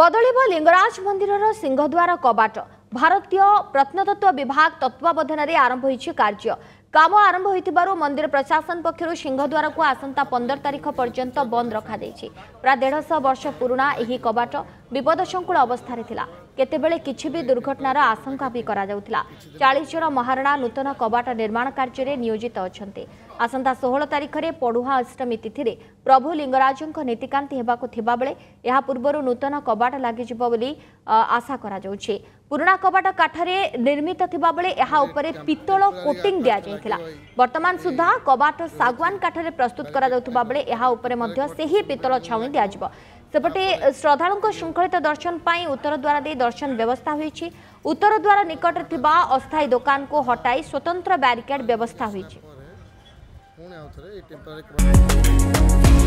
ବଦଳିବ ଲିଙ୍ଗରାଜ ମନ୍ଦିରର ସିଂହଦ୍ୱାର କବାଟ ଭାରତୀୟ ପ୍ରତ୍ନତତ୍ତ୍ୱ ବିଭାଗ ତତ୍ତ୍ୱାବଧାନରେ ଆରମ୍ଭ ହୋଇଛି କାର୍ଯ୍ୟ কাম আরম্ভ হয়েছিল মন্দির প্রশাসন পক্ষ সিংহদ্বার আসন্তা পনের তারিখ পর্যন্ত বন্ধ রখাযাই প্রায় দেড়শ বর্ষ পুরোনা এই কবাট বিপদসংকুল অবস্থায় লা কেতবে কিছু বি দুর্ঘটনার আশঙ্কা বি চাশ জন মহারণা নূতন কবাট নির্মাণ কার্যে নিয়োজিত অনেক আসন্তা ষোহল তারিখে পড়ুহা অষ্টমী তিথি প্রভু লিঙ্গরাজ নীতিকান্তি হওয়া বেড়ে পূর্ব নূতন কবাট লাগি বলে আশা করা পুরোনা কবাট কাঠে নির্মিত বেড়ে উপরে পিতল কোটিং দিয়া ନଥିଲା ବର୍ତ୍ତମାନ ସୁଦ୍ଧା କବାଟ ଶାଗୁଆନ କାଠରେ ପ୍ରସ୍ତୁତ କରାଯାଉଥିବା ବେଳେ ଏହା ଉପରେ ମଧ୍ୟ ସେହି ପିତ୍ତଳ ଛାଉଣି ଦିଆଯିବ ସେପଟେ ଶ୍ରଦ୍ଧାଳୁଙ୍କ ଶୃଙ୍ଖଳିତ ଦର୍ଶନ ପାଇଁ ଉତ୍ତର ଦ୍ୱାର ଦେଇ ଦର୍ଶନ ବ୍ୟବସ୍ଥା ହୋଇଛି ଉତ୍ତର ଦ୍ୱାର ନିକଟରେ ଥିବା ଅସ୍ଥାୟୀ ଦୋକାନକୁ ହଟାଇ ସ୍ୱତନ୍ତ୍ର ବ୍ୟାରିକେଡ୍ ବ୍ୟବସ୍ଥା ହୋଇଛି